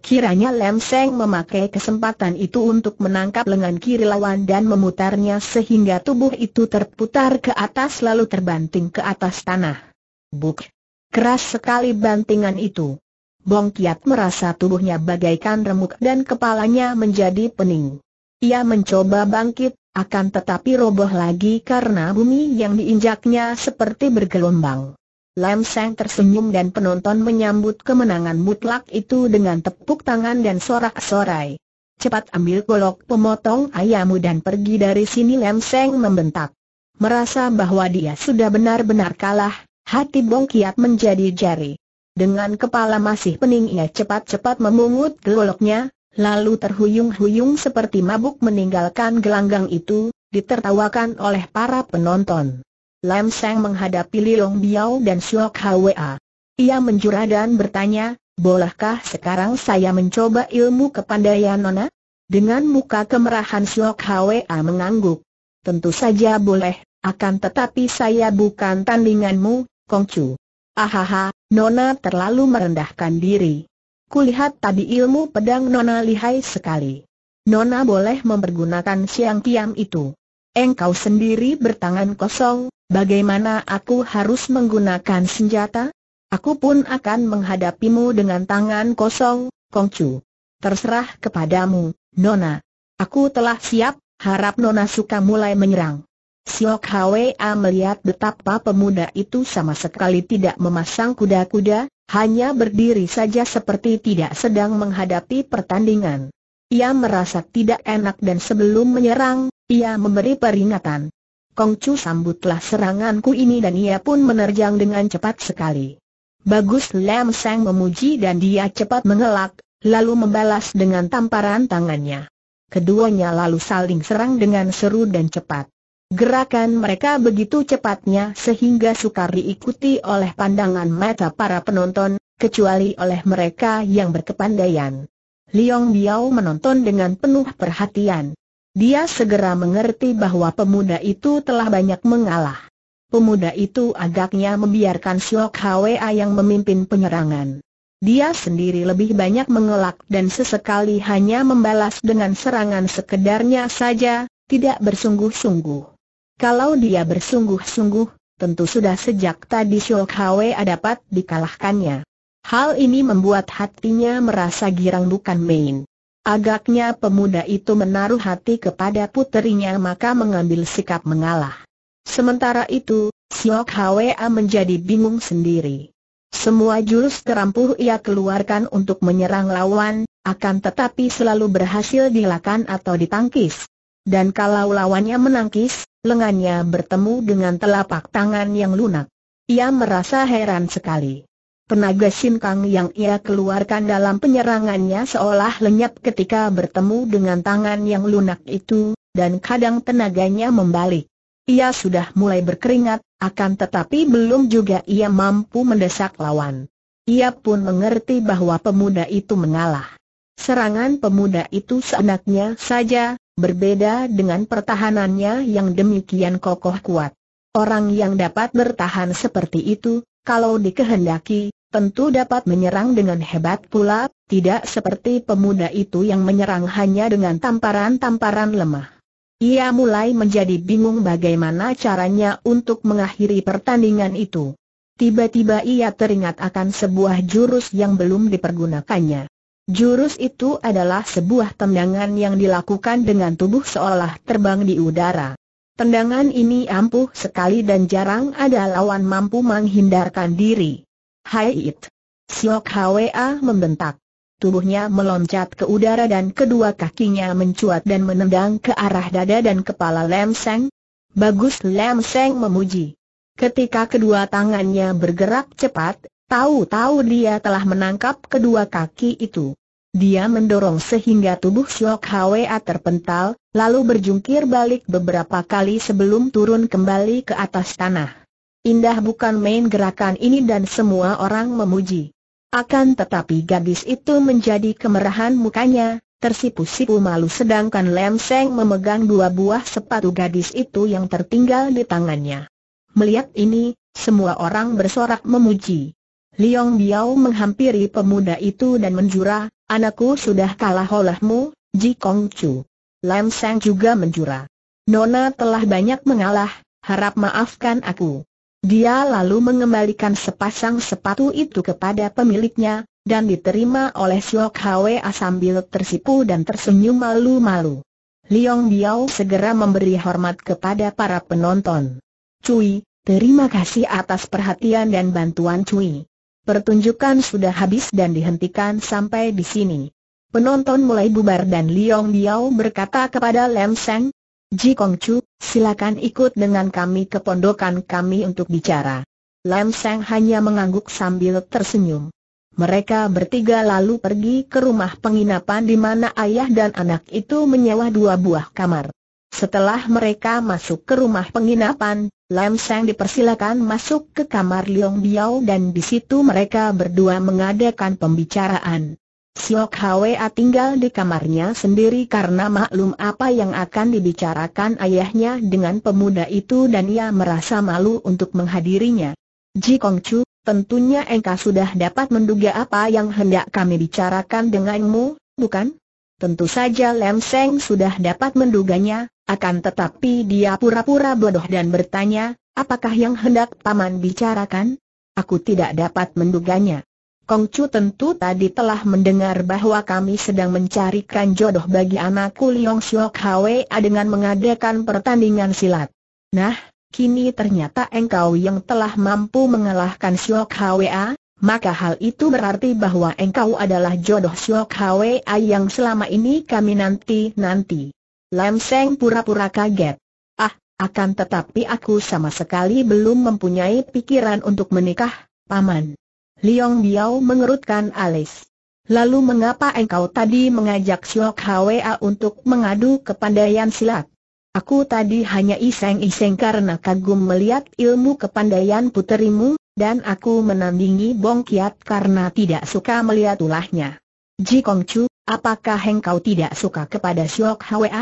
Kiranya Lem Seng memakai kesempatan itu untuk menangkap lengan kiri lawan dan memutarnya sehingga tubuh itu terputar ke atas lalu terbanting ke atas tanah. Buk! Keras sekali bantingan itu. Bong Kiat merasa tubuhnya bagaikan remuk dan kepalanya menjadi pening. Ia mencoba bangkit, akan tetapi roboh lagi karena bumi yang diinjaknya seperti bergelombang. Lam Seng tersenyum dan penonton menyambut kemenangan mutlak itu dengan tepuk tangan dan sorak-sorai. Cepat ambil golok pemotong ayammu dan pergi dari sini Lam Seng membentak. Merasa bahwa dia sudah benar-benar kalah, hati Bong Kiat menjadi jari. Dengan kepala masih pening ia cepat-cepat memungut goloknya, lalu terhuyung-huyung seperti mabuk meninggalkan gelanggang itu, ditertawakan oleh para penonton. Lam Seng menghadapi Liong Biao dan Siok Hwa. Ia menjura dan bertanya, bolehkah sekarang saya mencoba ilmu kepandaian Nona? Dengan muka kemerahan Siok Hwa mengangguk. Tentu saja boleh, akan tetapi saya bukan tandinganmu, Kongcu. Ahaha, Nona terlalu merendahkan diri. Kulihat tadi ilmu pedang Nona lihai sekali. Nona boleh mempergunakan siang kiam itu. Engkau sendiri bertangan kosong, bagaimana aku harus menggunakan senjata? Aku pun akan menghadapimu dengan tangan kosong, Kongcu. Terserah kepadamu, Nona. Aku telah siap, harap Nona suka mulai menyerang. Siok Hwa melihat betapa pemuda itu sama sekali tidak memasang kuda-kuda, hanya berdiri saja seperti tidak sedang menghadapi pertandingan. Ia merasa tidak enak dan sebelum menyerang, ia memberi peringatan. Kongcu sambutlah seranganku ini dan ia pun menerjang dengan cepat sekali. Bagus Lam Seng memuji dan dia cepat mengelak, lalu membalas dengan tamparan tangannya. Keduanya lalu saling serang dengan seru dan cepat. Gerakan mereka begitu cepatnya sehingga sukar diikuti oleh pandangan mata para penonton, kecuali oleh mereka yang berkepandaian. Liong Biao menonton dengan penuh perhatian. Dia segera mengerti bahwa pemuda itu telah banyak mengalah. Pemuda itu agaknya membiarkan Siok Hwa yang memimpin penyerangan. Dia sendiri lebih banyak mengelak dan sesekali hanya membalas dengan serangan sekedarnya saja, tidak bersungguh-sungguh. Kalau dia bersungguh-sungguh, tentu sudah sejak tadi Shulk Hwe dapat dikalahkannya. Hal ini membuat hatinya merasa girang bukan main. Agaknya pemuda itu menaruh hati kepada puterinya maka mengambil sikap mengalah. Sementara itu, Siok Hwa menjadi bingung sendiri. Semua jurus terampuh ia keluarkan untuk menyerang lawan, akan tetapi selalu berhasil dilakukan atau ditangkis. Dan kalau lawannya menangkis, lengannya bertemu dengan telapak tangan yang lunak. Ia merasa heran sekali. Tenaga sinkang yang ia keluarkan dalam penyerangannya seolah lenyap ketika bertemu dengan tangan yang lunak itu, dan kadang tenaganya membalik. Ia sudah mulai berkeringat, akan tetapi belum juga ia mampu mendesak lawan. Ia pun mengerti bahwa pemuda itu mengalah. Serangan pemuda itu seenaknya saja, Berbeda dengan pertahanannya yang demikian kokoh kuat. Orang yang dapat bertahan seperti itu, kalau dikehendaki, tentu dapat menyerang dengan hebat pula, tidak seperti pemuda itu yang menyerang hanya dengan tamparan-tamparan lemah. Ia mulai menjadi bingung bagaimana caranya untuk mengakhiri pertandingan itu. Tiba-tiba ia teringat akan sebuah jurus yang belum dipergunakannya. Jurus itu adalah sebuah tendangan yang dilakukan dengan tubuh seolah terbang di udara. Tendangan ini ampuh sekali dan jarang ada lawan mampu menghindarkan diri. Hai it! Siok Hwa membentak. Tubuhnya meloncat ke udara dan kedua kakinya mencuat dan menendang ke arah dada dan kepala Lem Seng. Bagus Lem Seng memuji. Ketika kedua tangannya bergerak cepat, Tahu-tahu dia telah menangkap kedua kaki itu. Dia mendorong sehingga tubuh Siok Hwa terpental, lalu berjungkir balik beberapa kali sebelum turun kembali ke atas tanah. Indah bukan main gerakan ini dan semua orang memuji. Akan tetapi gadis itu menjadi kemerahan mukanya, tersipu-sipu malu sedangkan Lem Seng memegang dua buah sepatu gadis itu yang tertinggal di tangannya. Melihat ini, semua orang bersorak memuji. Liong Biao menghampiri pemuda itu dan menjura, anakku sudah kalah olehmu, Ji Kong Chu. Lam Sang juga menjura. Nona telah banyak mengalah, harap maafkan aku. Dia lalu mengembalikan sepasang sepatu itu kepada pemiliknya, dan diterima oleh Siok Hwa sambil tersipu dan tersenyum malu-malu. Liong Biao segera memberi hormat kepada para penonton. Cui, terima kasih atas perhatian dan bantuan Cui. Pertunjukan sudah habis dan dihentikan sampai di sini. Penonton mulai bubar dan Liong Biao berkata kepada Lam Seng, Ji Kong Chu, silakan ikut dengan kami ke pondokan kami untuk bicara. Lam Seng hanya mengangguk sambil tersenyum. Mereka bertiga lalu pergi ke rumah penginapan di mana ayah dan anak itu menyewa dua buah kamar. Setelah mereka masuk ke rumah penginapan, Lam Seng dipersilakan masuk ke kamar Liong Biao dan di situ mereka berdua mengadakan pembicaraan. Siok Hwa tinggal di kamarnya sendiri karena maklum apa yang akan dibicarakan ayahnya dengan pemuda itu dan ia merasa malu untuk menghadirinya. Ji Kong Chu, tentunya engkau sudah dapat menduga apa yang hendak kami bicarakan denganmu, bukan? Tentu saja Lam Seng sudah dapat menduganya, akan tetapi dia pura-pura bodoh dan bertanya, apakah yang hendak paman bicarakan? Aku tidak dapat menduganya. Kongcu tentu tadi telah mendengar bahwa kami sedang mencarikan jodoh bagi anakku Liong Siok Hwa dengan mengadakan pertandingan silat. Nah, kini ternyata engkau yang telah mampu mengalahkan Siok Hwa, ah. maka hal itu berarti bahwa engkau adalah jodoh Siok Hwa yang selama ini kami nanti-nanti. Lam Seng pura-pura kaget. Ah, akan tetapi aku sama sekali belum mempunyai pikiran untuk menikah, Paman. Liong Biao mengerutkan alis. Lalu mengapa engkau tadi mengajak Siok Hwa untuk mengadu kepandaian silat? Aku tadi hanya iseng-iseng karena kagum melihat ilmu kepandaian puterimu, dan aku menandingi Bong Kiat karena tidak suka melihat ulahnya. Ji Chu, apakah engkau tidak suka kepada Siok Hwa?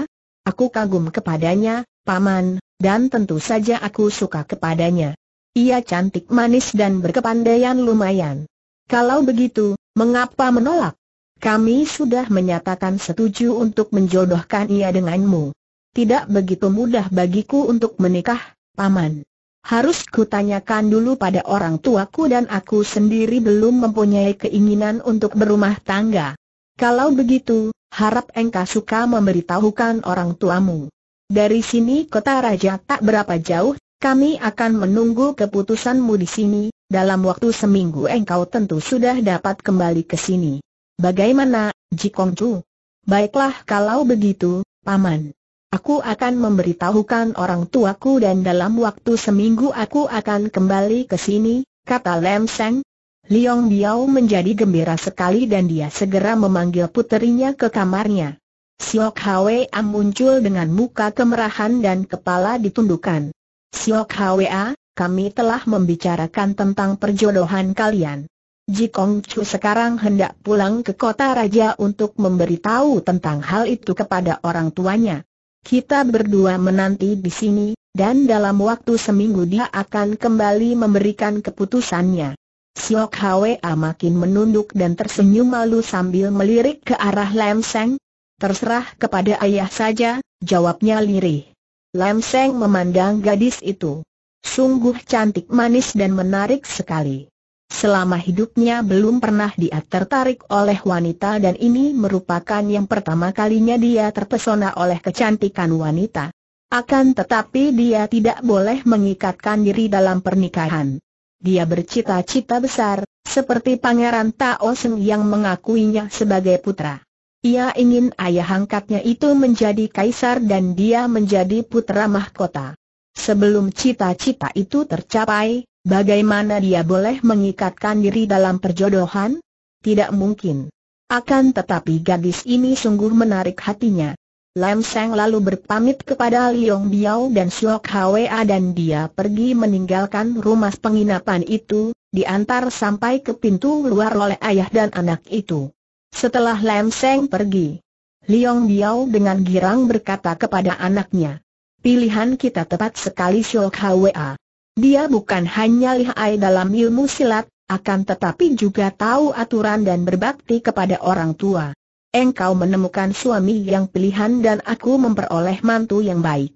Aku kagum kepadanya, Paman, dan tentu saja aku suka kepadanya. Ia cantik manis dan berkepandaian lumayan. Kalau begitu, mengapa menolak? Kami sudah menyatakan setuju untuk menjodohkan ia denganmu. Tidak begitu mudah bagiku untuk menikah, Paman. Harus kutanyakan dulu pada orang tuaku dan aku sendiri belum mempunyai keinginan untuk berumah tangga. Kalau begitu, harap engkau suka memberitahukan orang tuamu. Dari sini kota raja tak berapa jauh, kami akan menunggu keputusanmu di sini, dalam waktu seminggu engkau tentu sudah dapat kembali ke sini. Bagaimana, Jikong Chu? Baiklah kalau begitu, Paman. Aku akan memberitahukan orang tuaku dan dalam waktu seminggu aku akan kembali ke sini, kata Lem Seng, Liong Biao menjadi gembira sekali dan dia segera memanggil puterinya ke kamarnya. Siok Hwa muncul dengan muka kemerahan dan kepala ditundukkan. Siok Hwa, kami telah membicarakan tentang perjodohan kalian. Ji Kong Chu sekarang hendak pulang ke kota raja untuk memberitahu tentang hal itu kepada orang tuanya. Kita berdua menanti di sini, dan dalam waktu seminggu dia akan kembali memberikan keputusannya. Siok Hwa makin menunduk dan tersenyum malu sambil melirik ke arah Lam Seng. Terserah kepada ayah saja, jawabnya lirih. Lam Seng memandang gadis itu. Sungguh cantik manis dan menarik sekali. Selama hidupnya belum pernah dia tertarik oleh wanita dan ini merupakan yang pertama kalinya dia terpesona oleh kecantikan wanita. Akan tetapi dia tidak boleh mengikatkan diri dalam pernikahan. Dia bercita-cita besar, seperti Pangeran Tao Seng yang mengakuinya sebagai putra. Ia ingin ayah angkatnya itu menjadi kaisar dan dia menjadi putra mahkota. Sebelum cita-cita itu tercapai, bagaimana dia boleh mengikatkan diri dalam perjodohan? Tidak mungkin. Akan tetapi gadis ini sungguh menarik hatinya. Lam Seng lalu berpamit kepada Liong Biao dan Suok Hwa dan dia pergi meninggalkan rumah penginapan itu, diantar sampai ke pintu luar oleh ayah dan anak itu. Setelah Lam Seng pergi, Liong Biao dengan girang berkata kepada anaknya, Pilihan kita tepat sekali Suok Hwa. Dia bukan hanya lihai dalam ilmu silat, akan tetapi juga tahu aturan dan berbakti kepada orang tua engkau menemukan suami yang pilihan dan aku memperoleh mantu yang baik.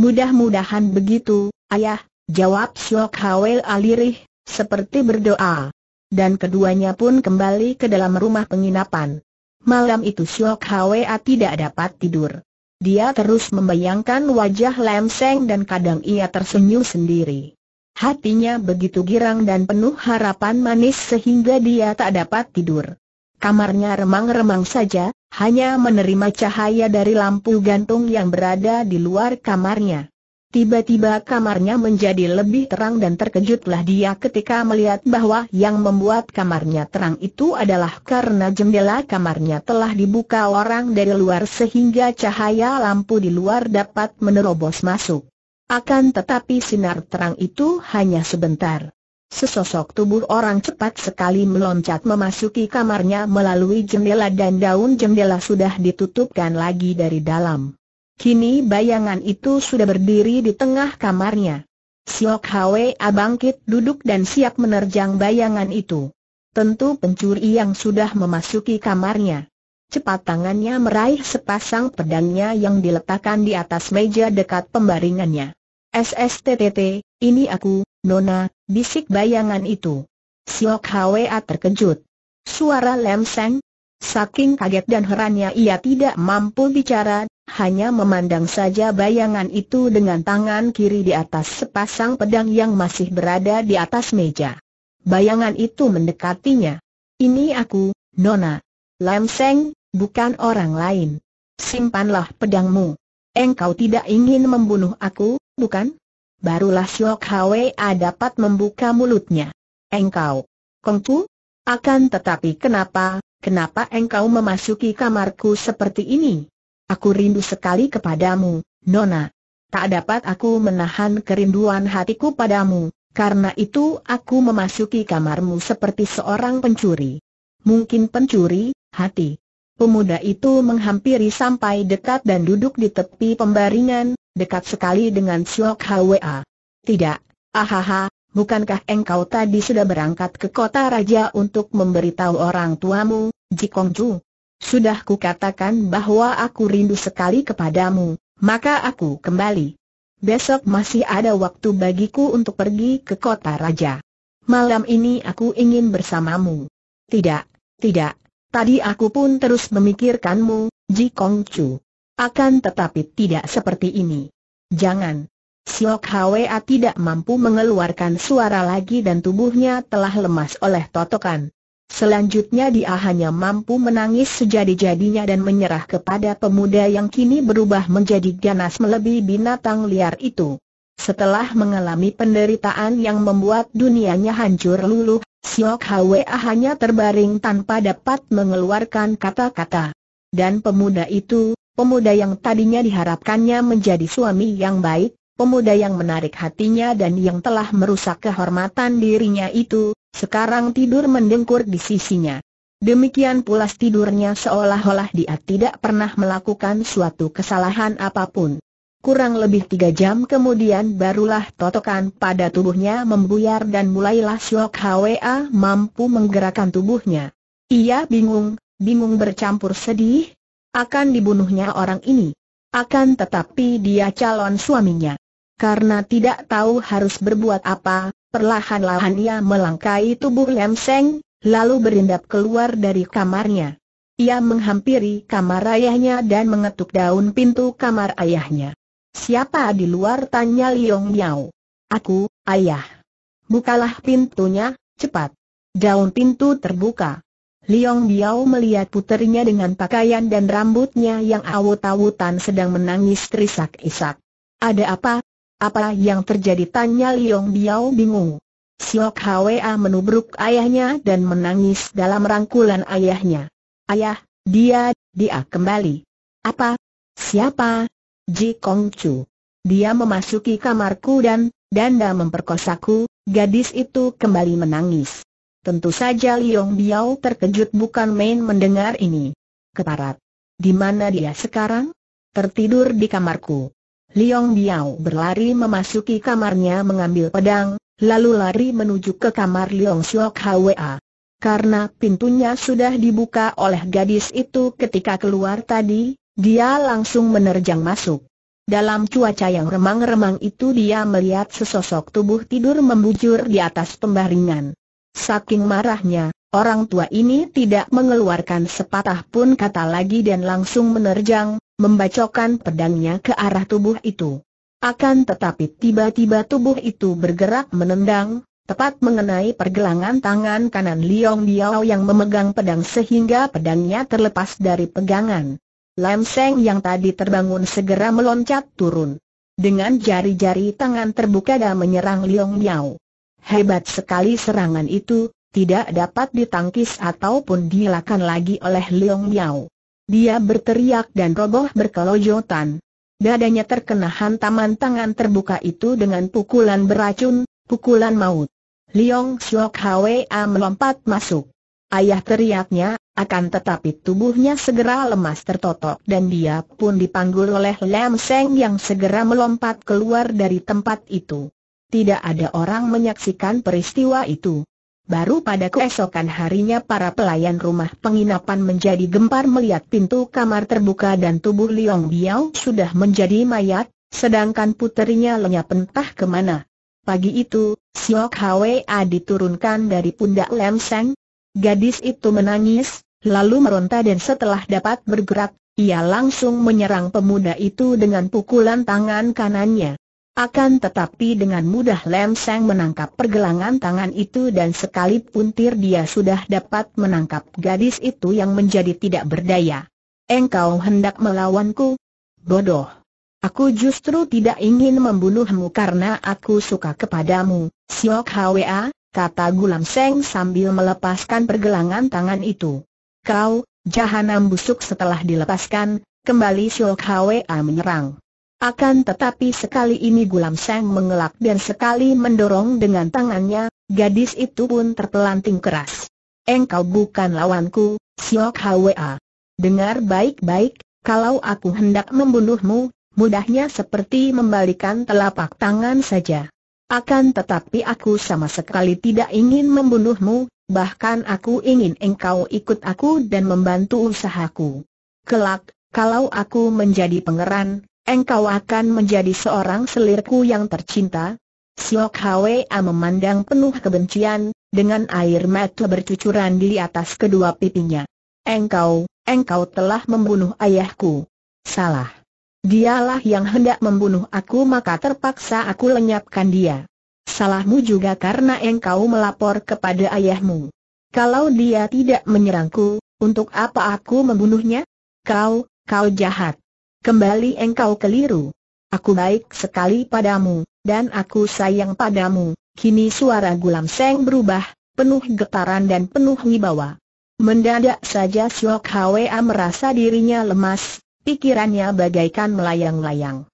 Mudah-mudahan begitu, ayah, jawab Syok Hawel Alirih, seperti berdoa. Dan keduanya pun kembali ke dalam rumah penginapan. Malam itu Siok Hwa tidak dapat tidur. Dia terus membayangkan wajah Lam Seng dan kadang ia tersenyum sendiri. Hatinya begitu girang dan penuh harapan manis sehingga dia tak dapat tidur. Kamarnya remang-remang saja, hanya menerima cahaya dari lampu gantung yang berada di luar kamarnya. Tiba-tiba kamarnya menjadi lebih terang dan terkejutlah dia ketika melihat bahwa yang membuat kamarnya terang itu adalah karena jendela kamarnya telah dibuka orang dari luar sehingga cahaya lampu di luar dapat menerobos masuk. Akan tetapi sinar terang itu hanya sebentar. Sesosok tubuh orang cepat sekali meloncat memasuki kamarnya melalui jendela dan daun jendela sudah ditutupkan lagi dari dalam. Kini bayangan itu sudah berdiri di tengah kamarnya. Siok Hwe abangkit duduk dan siap menerjang bayangan itu. Tentu pencuri yang sudah memasuki kamarnya. Cepat tangannya meraih sepasang pedangnya yang diletakkan di atas meja dekat pembaringannya. SSTTT, ini aku, Nona, bisik bayangan itu. Siok Hwa terkejut. Suara Lamseng? Saking kaget dan herannya ia tidak mampu bicara, hanya memandang saja bayangan itu dengan tangan kiri di atas sepasang pedang yang masih berada di atas meja. Bayangan itu mendekatinya. Ini aku, Nona. Lamseng, Seng, bukan orang lain. Simpanlah pedangmu. Engkau tidak ingin membunuh aku, bukan? barulah Siok Hwa dapat membuka mulutnya. Engkau, Kongfu, Akan tetapi kenapa, kenapa engkau memasuki kamarku seperti ini? Aku rindu sekali kepadamu, Nona. Tak dapat aku menahan kerinduan hatiku padamu, karena itu aku memasuki kamarmu seperti seorang pencuri. Mungkin pencuri, hati. Pemuda itu menghampiri sampai dekat dan duduk di tepi pembaringan, dekat sekali dengan Siok Hwa. Tidak, ahaha, bukankah engkau tadi sudah berangkat ke kota raja untuk memberitahu orang tuamu, Ju? Sudah kukatakan bahwa aku rindu sekali kepadamu, maka aku kembali. Besok masih ada waktu bagiku untuk pergi ke kota raja. Malam ini aku ingin bersamamu. Tidak, tidak, tadi aku pun terus memikirkanmu, Ji Kong Chu. Akan tetapi tidak seperti ini. Jangan. Siok Hwa tidak mampu mengeluarkan suara lagi dan tubuhnya telah lemas oleh totokan. Selanjutnya dia hanya mampu menangis sejadi-jadinya dan menyerah kepada pemuda yang kini berubah menjadi ganas melebihi binatang liar itu. Setelah mengalami penderitaan yang membuat dunianya hancur luluh, Siok Hwa hanya terbaring tanpa dapat mengeluarkan kata-kata. Dan pemuda itu, pemuda yang tadinya diharapkannya menjadi suami yang baik, pemuda yang menarik hatinya dan yang telah merusak kehormatan dirinya itu, sekarang tidur mendengkur di sisinya. Demikian pula tidurnya seolah-olah dia tidak pernah melakukan suatu kesalahan apapun. Kurang lebih tiga jam kemudian barulah totokan pada tubuhnya membuyar dan mulailah Siok Hwa mampu menggerakkan tubuhnya. Ia bingung, bingung bercampur sedih, akan dibunuhnya orang ini. Akan tetapi dia calon suaminya. Karena tidak tahu harus berbuat apa, perlahan-lahan ia melangkai tubuh Lem Seng, lalu berendap keluar dari kamarnya. Ia menghampiri kamar ayahnya dan mengetuk daun pintu kamar ayahnya. Siapa di luar tanya Liong Miao. Aku, ayah. Bukalah pintunya, cepat. Daun pintu terbuka. Liong Biao melihat puternya dengan pakaian dan rambutnya yang awut-awutan sedang menangis terisak-isak. Ada apa? Apa yang terjadi? Tanya Liong Biao bingung. Siok Hwa menubruk ayahnya dan menangis dalam rangkulan ayahnya. Ayah, dia, dia kembali. Apa? Siapa? Ji Kong Chu. Dia memasuki kamarku dan, danda memperkosaku, gadis itu kembali menangis. Tentu saja Liong Biao terkejut bukan main mendengar ini. Keparat. Di mana dia sekarang? Tertidur di kamarku. Liong Biao berlari memasuki kamarnya mengambil pedang, lalu lari menuju ke kamar Liong Siok Hwa. Karena pintunya sudah dibuka oleh gadis itu ketika keluar tadi, dia langsung menerjang masuk. Dalam cuaca yang remang-remang itu dia melihat sesosok tubuh tidur membujur di atas pembaringan. Saking marahnya, orang tua ini tidak mengeluarkan sepatah pun kata lagi dan langsung menerjang, membacokan pedangnya ke arah tubuh itu. Akan tetapi tiba-tiba tubuh itu bergerak menendang, tepat mengenai pergelangan tangan kanan Liong Biao yang memegang pedang sehingga pedangnya terlepas dari pegangan. Lam Seng yang tadi terbangun segera meloncat turun. Dengan jari-jari tangan terbuka dan menyerang Liong Biao. Hebat sekali serangan itu, tidak dapat ditangkis ataupun dilakukan lagi oleh Leong Miao. Dia berteriak dan roboh berkelojotan. Dadanya terkena hantaman tangan terbuka itu dengan pukulan beracun, pukulan maut. Leong Siok Hwa melompat masuk. Ayah teriaknya, akan tetapi tubuhnya segera lemas tertotok dan dia pun dipanggul oleh Lam Seng yang segera melompat keluar dari tempat itu. Tidak ada orang menyaksikan peristiwa itu. Baru pada keesokan harinya para pelayan rumah penginapan menjadi gempar melihat pintu kamar terbuka dan tubuh Liong Biao sudah menjadi mayat, sedangkan puterinya lenyap entah kemana. Pagi itu, Siok Hwa diturunkan dari pundak Lam Seng. Gadis itu menangis, lalu meronta dan setelah dapat bergerak, ia langsung menyerang pemuda itu dengan pukulan tangan kanannya. Akan tetapi dengan mudah Lem Seng menangkap pergelangan tangan itu dan sekali puntir dia sudah dapat menangkap gadis itu yang menjadi tidak berdaya. Engkau hendak melawanku? Bodoh. Aku justru tidak ingin membunuhmu karena aku suka kepadamu, Siok Hwa, kata Gulam Seng sambil melepaskan pergelangan tangan itu. Kau, jahanam busuk setelah dilepaskan, kembali Siok Hwa menyerang. Akan tetapi sekali ini Gulam Seng mengelak dan sekali mendorong dengan tangannya, gadis itu pun terpelanting keras. Engkau bukan lawanku, Siok Hwa. Dengar baik-baik, kalau aku hendak membunuhmu, mudahnya seperti membalikan telapak tangan saja. Akan tetapi aku sama sekali tidak ingin membunuhmu, bahkan aku ingin engkau ikut aku dan membantu usahaku. Kelak, kalau aku menjadi pangeran, Engkau akan menjadi seorang selirku yang tercinta. Siok Hwa memandang penuh kebencian, dengan air mata bercucuran di atas kedua pipinya. Engkau, engkau telah membunuh ayahku. Salah. Dialah yang hendak membunuh aku maka terpaksa aku lenyapkan dia. Salahmu juga karena engkau melapor kepada ayahmu. Kalau dia tidak menyerangku, untuk apa aku membunuhnya? Kau, kau jahat. Kembali engkau keliru. Aku baik sekali padamu, dan aku sayang padamu. Kini suara Gulam Seng berubah, penuh getaran dan penuh wibawa. Mendadak saja Siok Hwa merasa dirinya lemas, pikirannya bagaikan melayang-layang.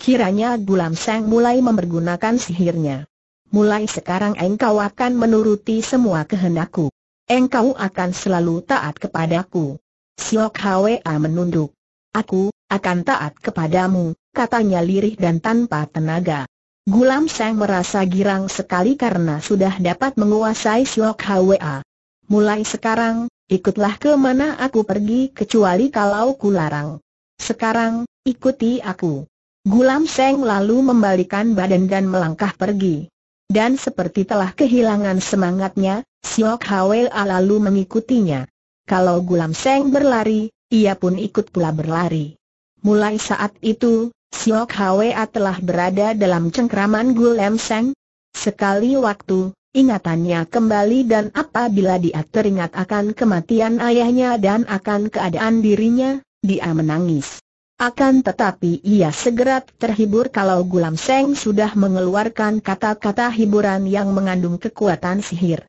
Kiranya Gulam Seng mulai mempergunakan sihirnya. Mulai sekarang engkau akan menuruti semua kehendakku. Engkau akan selalu taat kepadaku. Siok Hwa menunduk. Aku akan taat kepadamu, katanya lirih dan tanpa tenaga. Gulam Seng merasa girang sekali karena sudah dapat menguasai Siok Hwa. Mulai sekarang, ikutlah ke mana aku pergi kecuali kalau ku larang. Sekarang, ikuti aku. Gulam Seng lalu membalikan badan dan melangkah pergi. Dan seperti telah kehilangan semangatnya, Siok Hwa lalu mengikutinya. Kalau Gulam Seng berlari, ia pun ikut pula berlari. Mulai saat itu, Siok Hwa telah berada dalam cengkraman Gulem Seng. Sekali waktu, ingatannya kembali dan apabila dia teringat akan kematian ayahnya dan akan keadaan dirinya, dia menangis. Akan tetapi ia segera terhibur kalau Gulam Seng sudah mengeluarkan kata-kata hiburan yang mengandung kekuatan sihir.